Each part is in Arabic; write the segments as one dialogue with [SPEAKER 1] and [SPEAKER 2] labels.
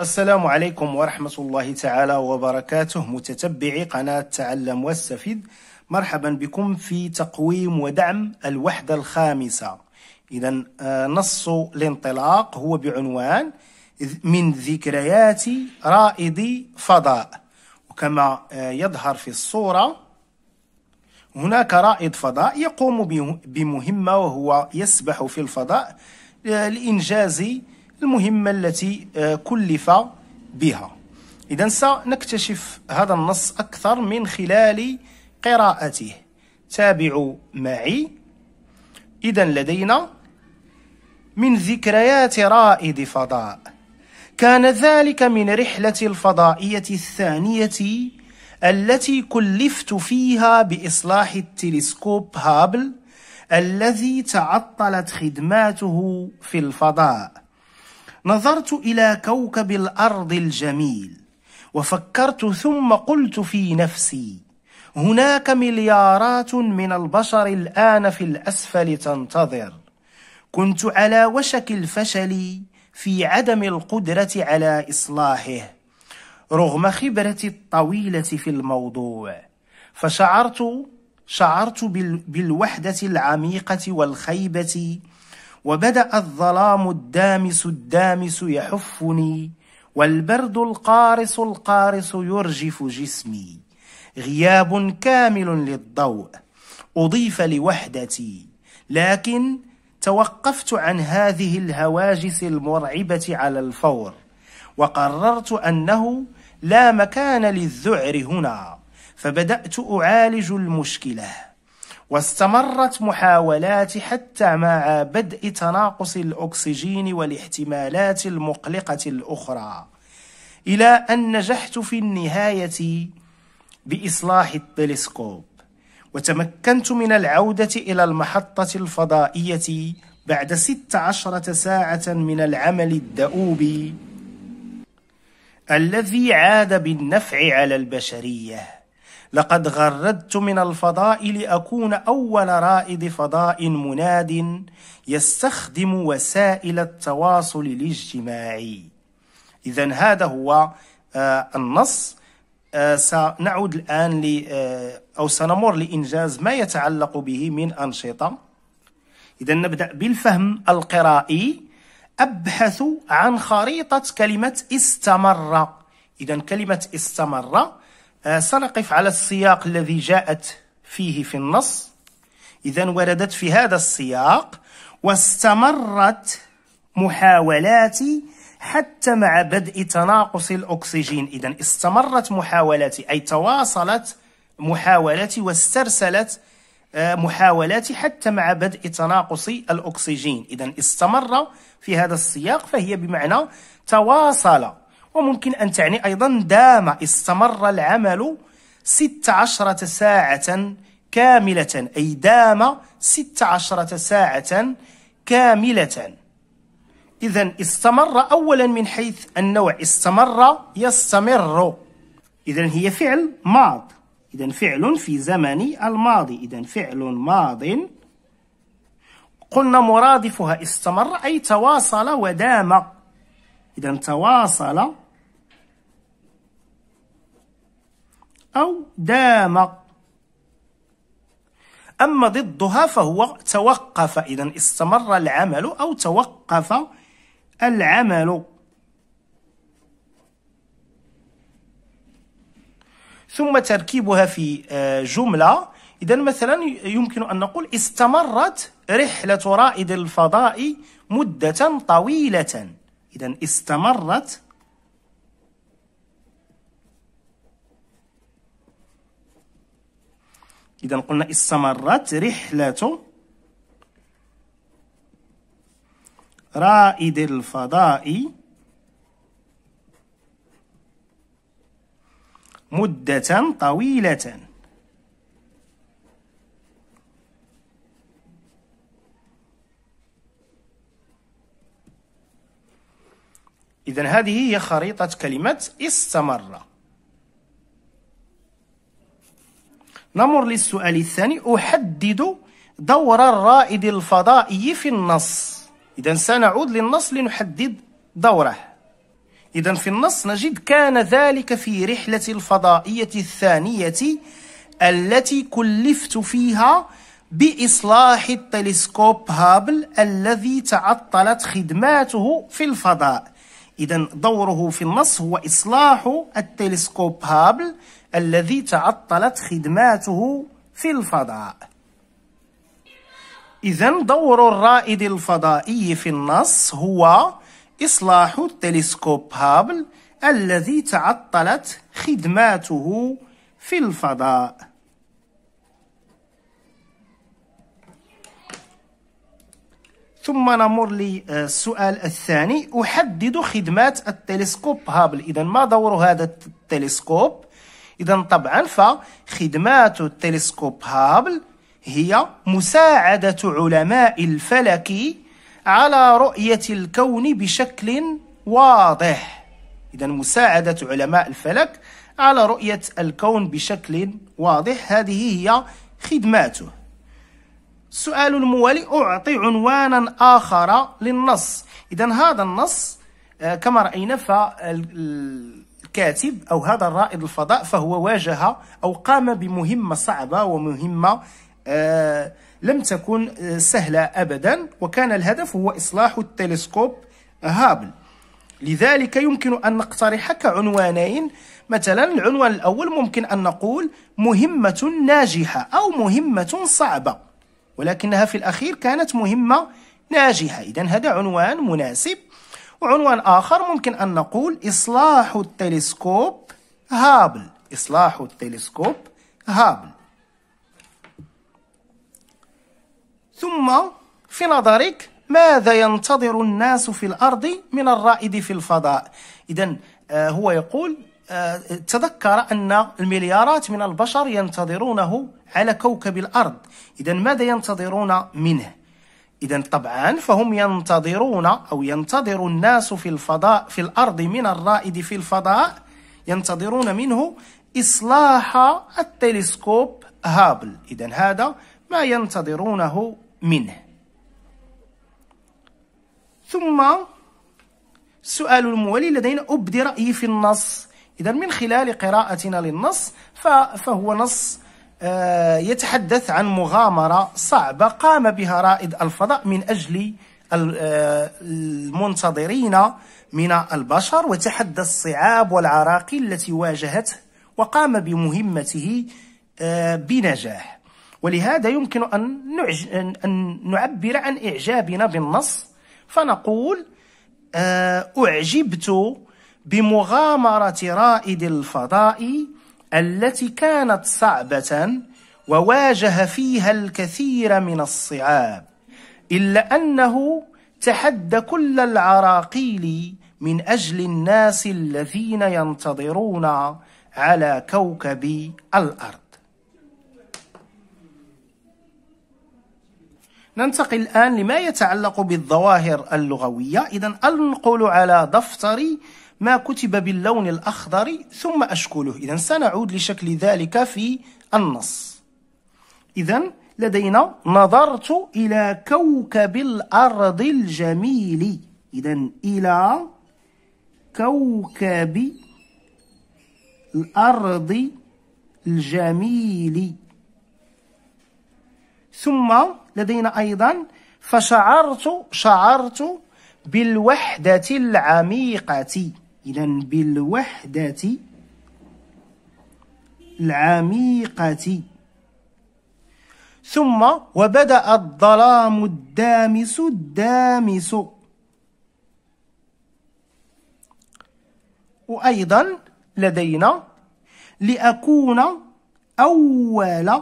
[SPEAKER 1] السلام عليكم ورحمة الله تعالى وبركاته متتبعي قناة تعلم واستفد مرحبا بكم في تقويم ودعم الوحدة الخامسة إذا آه، نص الانطلاق هو بعنوان من ذكريات رائد فضاء وكما آه، يظهر في الصورة هناك رائد فضاء يقوم بمهمة وهو يسبح في الفضاء آه، لإنجاز المهمة التي آه، كلف بها إذا سنكتشف هذا النص أكثر من خلال قراءته تابعوا معي إذا لدينا من ذكريات رائد فضاء كان ذلك من رحلة الفضائية الثانية التي كلفت فيها بإصلاح التلسكوب هابل الذي تعطلت خدماته في الفضاء نظرت إلى كوكب الأرض الجميل وفكرت ثم قلت في نفسي هناك مليارات من البشر الآن في الأسفل تنتظر كنت على وشك الفشل في عدم القدرة على إصلاحه رغم خبرتي الطويلة في الموضوع فشعرت شعرت بالوحدة العميقة والخيبة وبدأ الظلام الدامس الدامس يحفني والبرد القارص القارص يرجف جسمي غياب كامل للضوء أضيف لوحدتي لكن توقفت عن هذه الهواجس المرعبة على الفور وقررت أنه لا مكان للذعر هنا فبدأت أعالج المشكلة واستمرت محاولات حتى مع بدء تناقص الأكسجين والاحتمالات المقلقة الأخرى إلى أن نجحت في النهاية بإصلاح التلسكوب وتمكنت من العودة إلى المحطة الفضائية بعد ست عشرة ساعة من العمل الدؤوب الذي عاد بالنفع على البشرية لقد غردت من الفضاء لأكون أول رائد فضاء مناد يستخدم وسائل التواصل الاجتماعي إذا هذا هو آه، النص آه، سنعود الآن ل آه، أو سنمر لإنجاز ما يتعلق به من أنشطة إذا نبدأ بالفهم القرائي أبحث عن خريطة كلمة استمر إذا كلمة استمر آه، سنقف على السياق الذي جاءت فيه في النص إذا وردت في هذا السياق واستمرت محاولاتي حتى مع بدء تناقص الأكسجين إذا استمرت محاولاتي أي تواصلت محاولاتي واسترسلت آه، محاولاتي حتى مع بدء تناقص الأكسجين إذا استمر في هذا السياق فهي بمعنى تواصل وممكن أن تعني أيضا دام استمر العمل ست عشرة ساعة كاملة أي دام ست عشرة ساعة كاملة إذا استمر أولا من حيث النوع استمر يستمر إذا هي فعل ماض إذا فعل في زمن الماضي إذا فعل ماض قلنا مرادفها استمر أي تواصل ودام إذا تواصل أو دام أما ضدها فهو توقف إذا استمر العمل أو توقف العمل ثم تركيبها في آه، جملة إذا مثلا يمكن أن نقول استمرت رحلة رائد الفضاء مدة طويلة إذا استمرت إذا قلنا استمرت رحلة رائد الفضاء مدة طويلة إذا هذه هي خريطة كلمة استمر نمر للسؤال الثاني أحدد دور الرائد الفضائي في النص إذا سنعود للنص لنحدد دوره إذا في النص نجد كان ذلك في رحلة الفضائية الثانية التي كلفت فيها بإصلاح التلسكوب هابل الذي تعطلت خدماته في الفضاء إذا دوره في النص هو إصلاح التلسكوب هابل الذي تعطلت خدماته في الفضاء إذا دور الرائد الفضائي في النص هو إصلاح التلسكوب هابل الذي تعطلت خدماته في الفضاء ثم نمر للسؤال آه، الثاني أحدد خدمات التلسكوب هابل إذا ما دور هذا التلسكوب إذا طبعا فخدمات التلسكوب هابل هي مساعدة علماء الفلك على رؤية الكون بشكل واضح إذا مساعدة علماء الفلك على رؤية الكون بشكل واضح هذه هي خدماته السؤال الموالي أعطي عنوانا آخر للنص إذا هذا النص آه، كما رأينا فال الكاتب أو هذا الرائد الفضاء فهو واجه أو قام بمهمة صعبة ومهمة آه لم تكن آه، سهلة أبدا وكان الهدف هو إصلاح التلسكوب هابل لذلك يمكن أن نقترح كعنوانين مثلا العنوان الأول ممكن أن نقول مهمة ناجحة أو مهمة صعبة ولكنها في الأخير كانت مهمة ناجحة إذا هذا عنوان مناسب وعنوان آخر ممكن أن نقول إصلاح التلسكوب هابل إصلاح التلسكوب هابل ثم في نظرك ماذا ينتظر الناس في الأرض من الرائد في الفضاء إذا آه، هو يقول آه، تذكر أن المليارات من البشر ينتظرونه على كوكب الأرض إذا ماذا ينتظرون منه إذا طبعا فهم ينتظرون أو ينتظر الناس في الفضاء في الأرض من الرائد في الفضاء ينتظرون منه إصلاح التلسكوب هابل إذا هذا ما ينتظرونه منه ثم السؤال الموالي لدينا أبدي رأيي في النص إذا من خلال قراءتنا للنص فهو نص آه، يتحدث عن مغامرة صعبة قام بها رائد الفضاء من أجل آه، المنتظرين من البشر وتحدى الصعاب والعراقيل التي واجهته وقام بمهمته آه، بنجاح ولهذا يمكن أن, نعج... أن نعبر عن إعجابنا بالنص فنقول أعجبت بمغامرة رائد الفضاء التي كانت صعبة وواجه فيها الكثير من الصعاب إلا أنه تحدى كل العراقيل من أجل الناس الذين ينتظرون على كوكب الأرض ننتقل الآن لما يتعلق بالظواهر اللغوية إذا أنقل على دفتري ما كتب باللون الأخضر ثم أشكله إذا سنعود لشكل ذلك في النص إذا لدينا نظرت إلى كوكب الأرض الجميل إذا إلى كوكب الأرض الجميل ثم لدينا أيضا فشعرت شعرت بالوحدة العميقة إذا بالوحدة العميقة ثم وبدأ الظلام الدامس الدامس وأيضا لدينا لأكون أول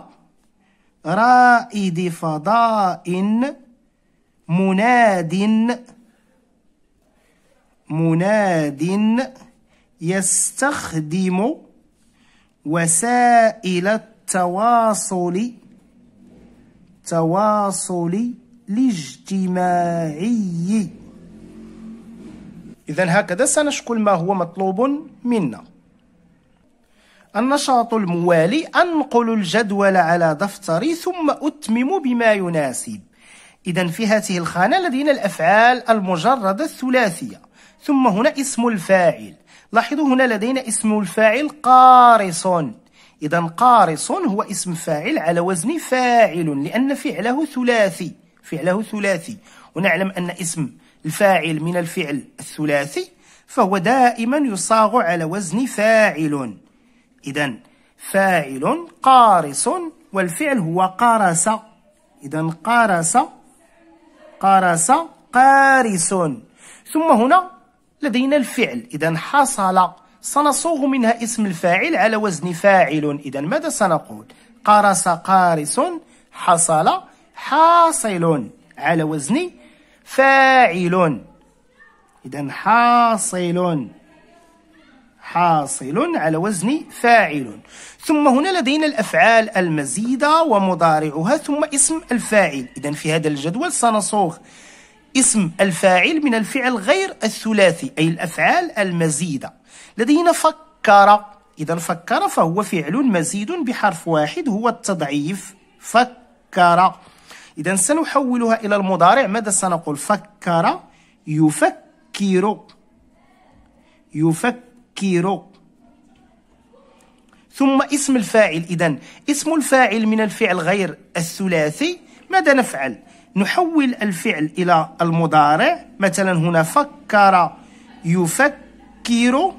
[SPEAKER 1] رائد فضاء مناد مناد يستخدم وسائل التواصل التواصل الاجتماعي إذا هكذا سنشكل ما هو مطلوب منا النشاط الموالي أنقل الجدول على دفتري ثم أتمم بما يناسب إذا في هذه الخانة لدينا الأفعال المجردة الثلاثية ثم هنا اسم الفاعل لاحظوا هنا لدينا اسم الفاعل قارص إذا قارص هو اسم فاعل على وزن فاعل لأن فعله ثلاثي فعله ثلاثي ونعلم أن اسم الفاعل من الفعل الثلاثي فهو دائما يصاغ على وزن فاعل إذا فاعل قارص والفعل هو قرس إذا قرس قرس قارس ثم هنا لدينا الفعل إذا حصل سنصوغ منها اسم الفاعل على وزن فاعل إذا ماذا سنقول قرص قارص حصل حاصل على وزن فاعل إذا حاصل حاصل على وزن فاعل ثم هنا لدينا الأفعال المزيدة ومضارعها ثم اسم الفاعل إذا في هذا الجدول سنصوغ اسم الفاعل من الفعل غير الثلاثي أي الأفعال المزيدة لدينا فكر إذا فكر فهو فعل مزيد بحرف واحد هو التضعيف فكر إذا سنحولها إلى المضارع ماذا سنقول فكر يفكر يفكر ثم اسم الفاعل إذا اسم الفاعل من الفعل غير الثلاثي ماذا نفعل نحول الفعل إلى المضارع مثلا هنا فكر يفكر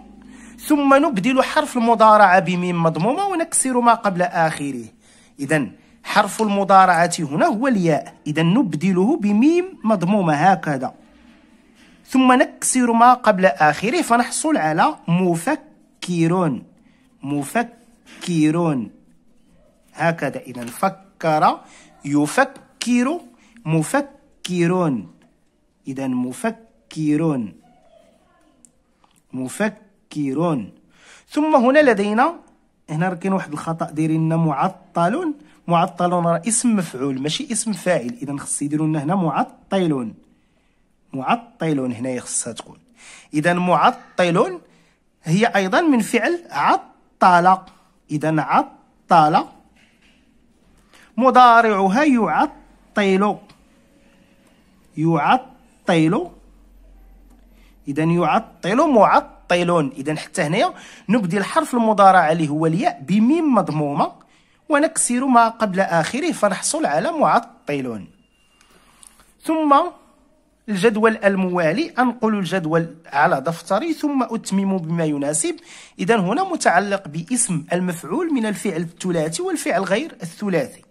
[SPEAKER 1] ثم نبدل حرف المضارعة بميم مضمومة ونكسر ما قبل آخره إذا حرف المضارعة هنا هو الياء إذا نبدله بميم مضمومة هكذا ثم نكسر ما قبل آخره فنحصل على مفكرون مفكرون هكذا إذا فكر يفكر مفكرون إذا مفكرون مفكرون ثم هنا لدينا هنا راه كاين واحد الخطا دايرين لنا معطل معطل راه اسم مفعول ماشي اسم فاعل اذا خص يديروا لنا هنا معطل معطل هنا خصها تكون اذا معطل هي ايضا من فعل عطل اذا عطل مضارعها يعطل يعطل اذا يعطل معطلون اذا حتى هنايا نبدي الحرف المضارع اللي هو الياء بميم مضمومه ونكسر ما قبل اخره فنحصل على معطلون ثم الجدول الموالي انقل الجدول على دفتري ثم اتمم بما يناسب اذا هنا متعلق باسم المفعول من الفعل الثلاثي والفعل غير الثلاثي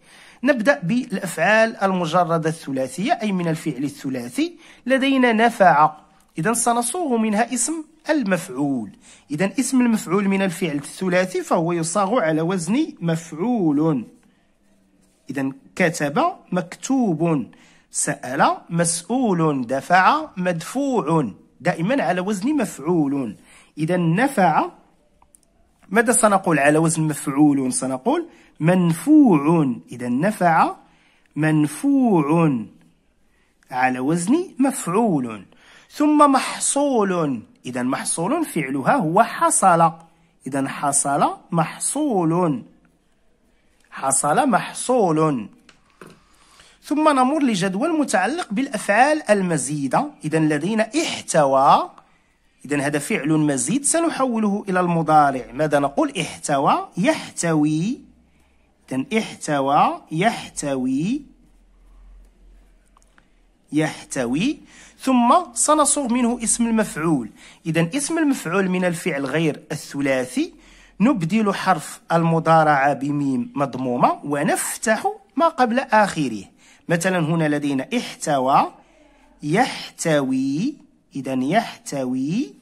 [SPEAKER 1] نبدأ بالأفعال المجردة الثلاثية أي من الفعل الثلاثي لدينا نفع إذا سنصوغ منها اسم المفعول إذا اسم المفعول من الفعل الثلاثي فهو يصاغ على وزن مفعول إذا كتب مكتوب سأل مسؤول دفع مدفوع دائما على وزن مفعول إذا نفع ماذا سنقول على وزن مفعول سنقول منفوع إذا نفع منفوع على وزن مفعول ثم محصول إذا محصول فعلها هو حصل إذا حصل محصول حصل محصول ثم نمر لجدول متعلق بالأفعال المزيدة إذا لدينا احتوى إذا هذا فعل مزيد سنحوله إلى المضارع ماذا نقول احتوى يحتوي إذن احتوى يحتوي يحتوي ثم سنصوغ منه اسم المفعول إذا اسم المفعول من الفعل غير الثلاثي نبدل حرف المضارعة بميم مضمومة ونفتح ما قبل آخره مثلا هنا لدينا احتوى يحتوي إذا يحتوي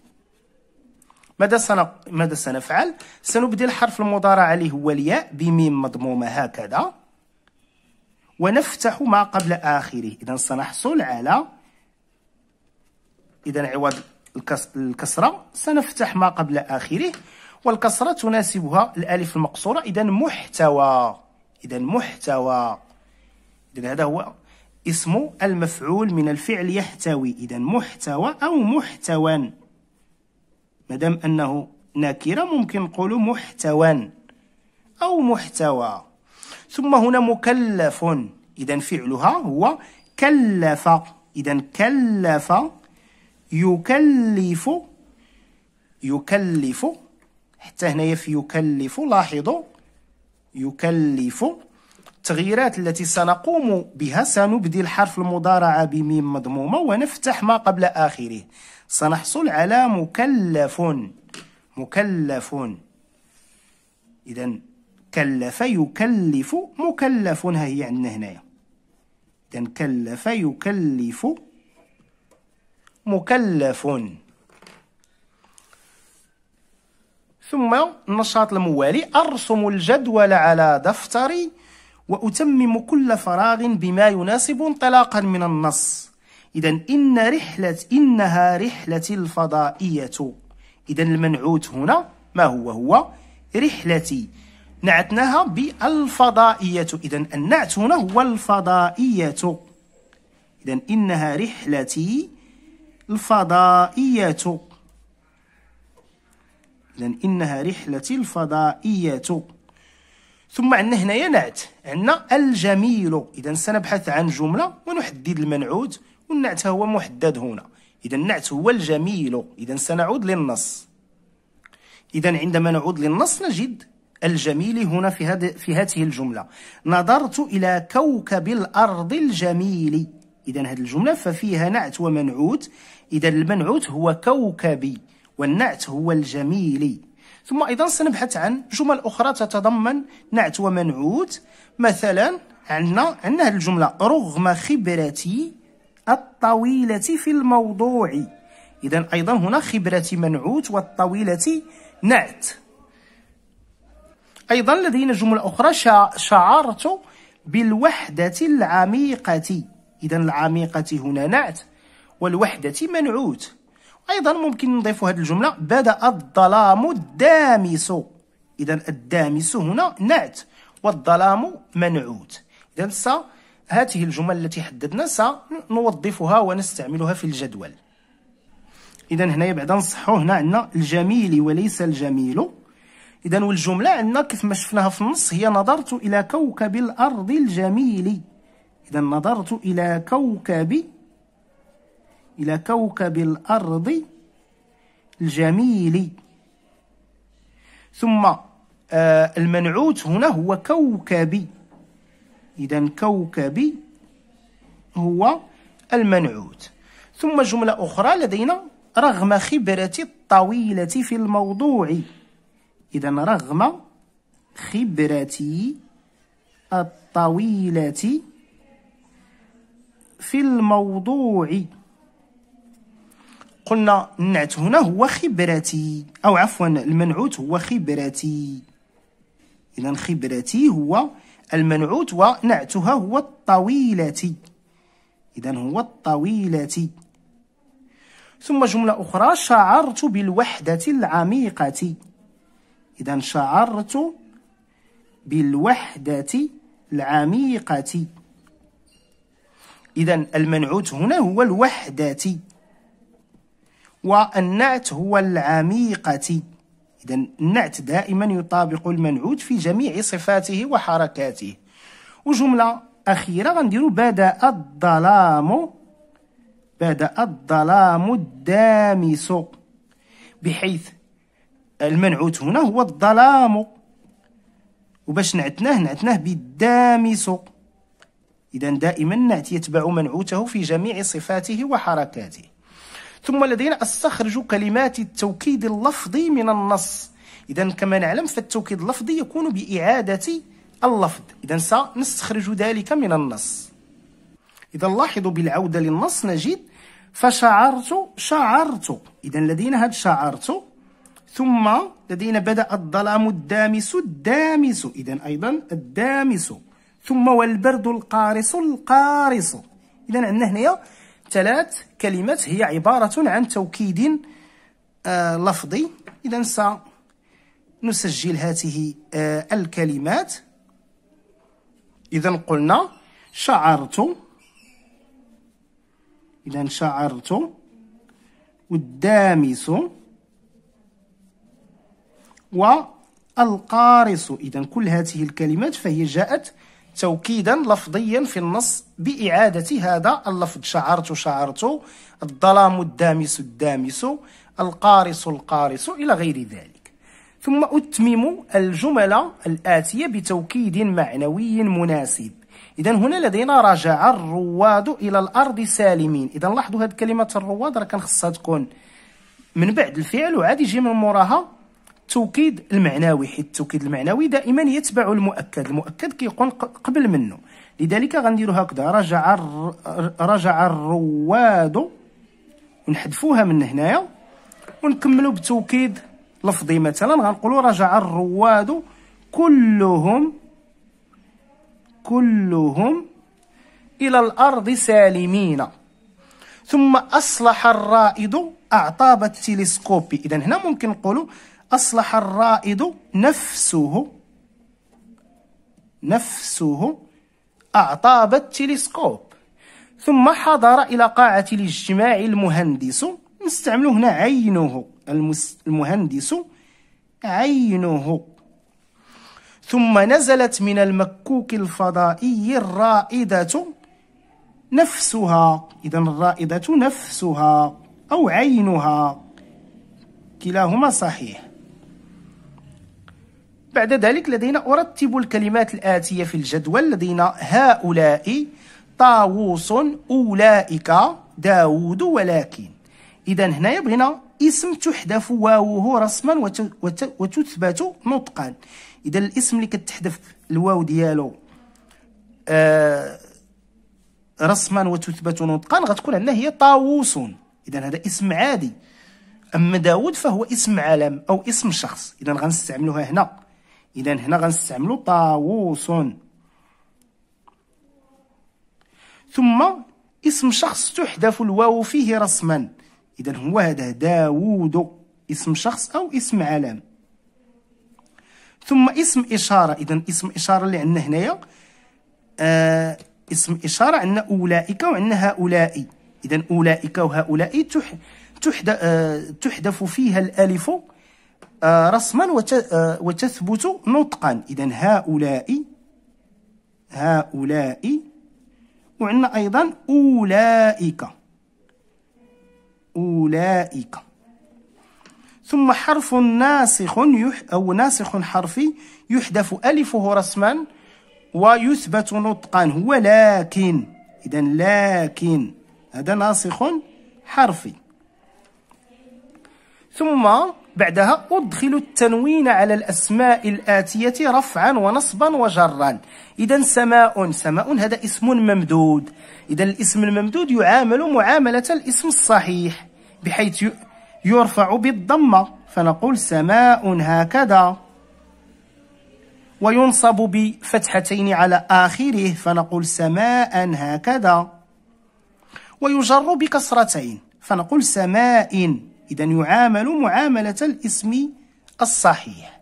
[SPEAKER 1] ماذا سن... ماذا سنفعل سنبدل الحرف المضارع عليه هو الياء بميم مضمومه هكذا ونفتح ما قبل اخره اذا سنحصل على اذا عوض الكس... الكسره سنفتح ما قبل اخره والكسره تناسبها الالف المقصوره اذا محتوى اذا محتوى اذا هذا هو اسم المفعول من الفعل يحتوي اذا محتوى او محتوى مادام انه نكره ممكن نقولوا محتوى او محتوى ثم هنا مكلف اذا فعلها هو كلف اذا كلف يكلف يكلف حتى هنا في يكلف لاحظوا يكلف التغييرات التي سنقوم بها سنبدي الحرف المضارع بميم مضمومة ونفتح ما قبل آخره سنحصل على مكلف مكلف إذا كلف يكلف مكلف ها هي عندنا هنايا إذا كلف يكلف مكلف ثم النشاط الموالي أرسم الجدول على دفتري وأتمم كل فراغ بما يناسب انطلاقا من النص إذا إن رحلة إنها رحلة الفضائية إذا المنعوت هنا ما هو هو رحلتي نعتناها بالفضائية إذا النعت هنا هو الفضائية إذا إنها رحلتي الفضائية إذا إنها رحلتي الفضائية ثم عندنا هنايا نعت عندنا الجميل اذا سنبحث عن جمله ونحدد المنعوت والنعت هو محدد هنا اذا النعت هو الجميل اذا سنعود للنص اذا عندما نعود للنص نجد الجميل هنا في هذه في هذه الجمله نظرت الى كوكب الارض الجميل اذا هذه الجمله ففيها نعت ومنعوت اذا المنعوت هو كوكبي والنعت هو الجميل ثم أيضا سنبحث عن جمل أخرى تتضمن نعت ومنعوت مثلا عندنا عندنا هذه الجملة رغم خبرتي الطويلة في الموضوع إذا أيضا هنا خبرتي منعوت والطويلة نعت أيضا لدينا جملة أخرى شعرت بالوحدة العميقة إذا العميقة هنا نعت والوحدة منعوت ايضا ممكن نضيف هذه الجمله بدا الظلام الدامس اذا الدامس هنا نعت والظلام منعوت اذا س هذه الجمل التي حددنا سنوظفها ونستعملها في الجدول اذا هنايا بعدا نصحوا هنا عندنا الجميل وليس الجميل اذا والجمله عندنا كيف ما شفناها في النص هي نظرت الى كوكب الارض الجميل اذا نظرت الى كوكب إلى كوكب الأرض الجميل ثم آه، المنعوت هنا هو كوكبي إذا كوكبي هو المنعوت ثم جملة أخرى لدينا رغم خبرتي الطويلة في الموضوع إذا رغم خبرتي الطويلة في الموضوع قلنا النعت هنا هو خبرتي أو عفوا المنعوت هو خبرتي إذا خبرتي هو المنعوت ونعتها هو الطويلة إذا هو الطويلة ثم جملة أخرى شعرت بالوحدة العميقة إذا شعرت بالوحدة العميقة إذا المنعوت هنا هو الوحدة والنعت هو العميقة إذا النعت دائما يطابق المنعوت في جميع صفاته وحركاته وجملة أخيرة غنديرو بدأ الظلام بدأ الظلام الدامس بحيث المنعوت هنا هو الظلام وباش نعتناه نعتناه بالدامس إذا دائما النعت يتبع منعوته في جميع صفاته وحركاته ثم لدينا استخرج كلمات التوكيد اللفظي من النص إذا كما نعلم فالتوكيد اللفظي يكون بإعادة اللفظ إذا سنستخرج ذلك من النص إذا لاحظوا بالعودة للنص نجد فشعرت شعرت إذا لدينا هاد شعرت ثم لدينا بدأ الظلام الدامس الدامس إذا أيضا الدامس ثم والبرد القارص القارص إذا عندنا هنايا ثلاث كلمات هي عبارة عن توكيد آه، لفظي إذا سنسجل هذه آه، الكلمات إذا قلنا شعرت إذا شعرت والدامس والقارص إذا كل هذه الكلمات فهي جاءت توكيدا لفظيا في النص بإعادة هذا اللفظ شعرت شعرت الظلام الدامس الدامس القارص القارص إلى غير ذلك ثم أتمم الجملة الآتية بتوكيد معنوي مناسب إذا هنا لدينا رجع الرواد إلى الأرض سالمين إذا لاحظوا هذه كلمة الرواد راه كان خصها تكون من بعد الفعل وعاد يجي من موراها التوكيد المعنوي حيت التوكيد المعنوي دائما يتبع المؤكد المؤكد كيكون قبل منه لذلك غنديرو هكذا رجع رجع الرواد ونحذفوها من هنايا ونكملو بتوكيد لفظي مثلا غنقولوا رجع الرواد كلهم كلهم الى الارض سالمين ثم اصلح الرائد اعطاب التلسكوب اذا هنا ممكن نقولوا أصلح الرائد نفسه نفسه أعطاب التلسكوب ثم حضر إلى قاعة الاجتماع المهندس نستعمل هنا عينه المس... المهندس عينه ثم نزلت من المكوك الفضائي الرائدة نفسها إذا الرائدة نفسها أو عينها كلاهما صحيح بعد ذلك لدينا أرتب الكلمات الآتية في الجدول لدينا هؤلاء طاووس أولئك داوود ولكن إذا هنا يبغينا اسم تحذف واوه رسما وتثبت نطقا إذا الاسم اللي كتحذف الواو ديالو آه رسما وتثبت نطقا غتكون عندنا هي طاووس إذا هذا اسم عادي أما داود فهو اسم علم أو اسم شخص إذا غنستعملوها هنا اذا هنا غنستعملو طاووس ثم اسم شخص تحذف الواو فيه رسما اذا هو هذا داوود اسم شخص او اسم علم ثم اسم اشاره اذا اسم اشاره اللي عندنا هنايا آه اسم اشاره عندنا اولئك وعندنا هؤلاء اذا اولئك وهؤلاء تحد آه، تحذف فيها الالف آه، رسما آه، وتثبت نطقا إذا هؤلاء هؤلاء وعندنا أيضا أولئك أولئك ثم حرف ناسخ يح أو ناسخ حرفي يحذف ألفه رسما ويثبت نطقا هو لكن إذا لكن هذا ناسخ حرفي ثم بعدها أدخل التنوين على الأسماء الآتية رفعا ونصبا وجرا إذا سماء سماء هذا اسم ممدود إذا الاسم الممدود يعامل معاملة الاسم الصحيح بحيث يرفع بالضمة فنقول سماء هكذا وينصب بفتحتين على آخره فنقول سماء هكذا ويجر بكسرتين فنقول سماء إذا يعامل معاملة الاسم الصحيح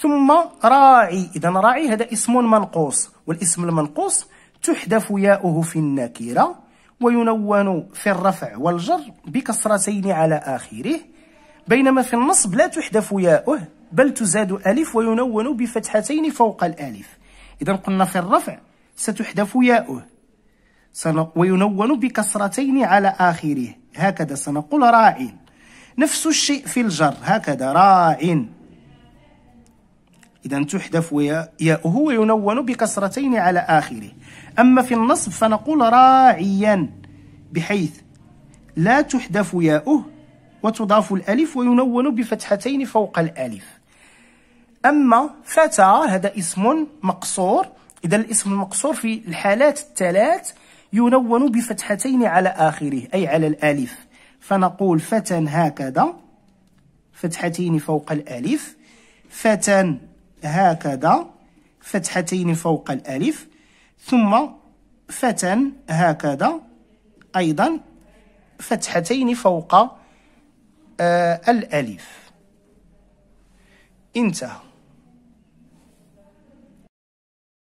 [SPEAKER 1] ثم راعي إذا راعي هذا اسم منقوص والاسم المنقوص تحذف ياؤه في النكرة وينون في الرفع والجر بكسرتين على آخره بينما في النصب لا تحذف ياؤه بل تزاد ألف وينون بفتحتين فوق الألف إذا قلنا في الرفع ستحذف ياؤه وينون بكسرتين على آخره هكذا سنقول راع نفس الشيء في الجر هكذا راع إذا تحذف ياؤه وينون بكسرتين على آخره أما في النصب فنقول راعيا بحيث لا تحذف ياؤه وتضاف الألف وينون بفتحتين فوق الألف أما فتى هذا اسم مقصور إذا الاسم المقصور في الحالات الثلاث ينون بفتحتين على آخره أي على الألف فنقول فتى هكذا فتحتين فوق الألف فتى هكذا فتحتين فوق الألف ثم فتى هكذا أيضا فتحتين فوق آه الألف انتهى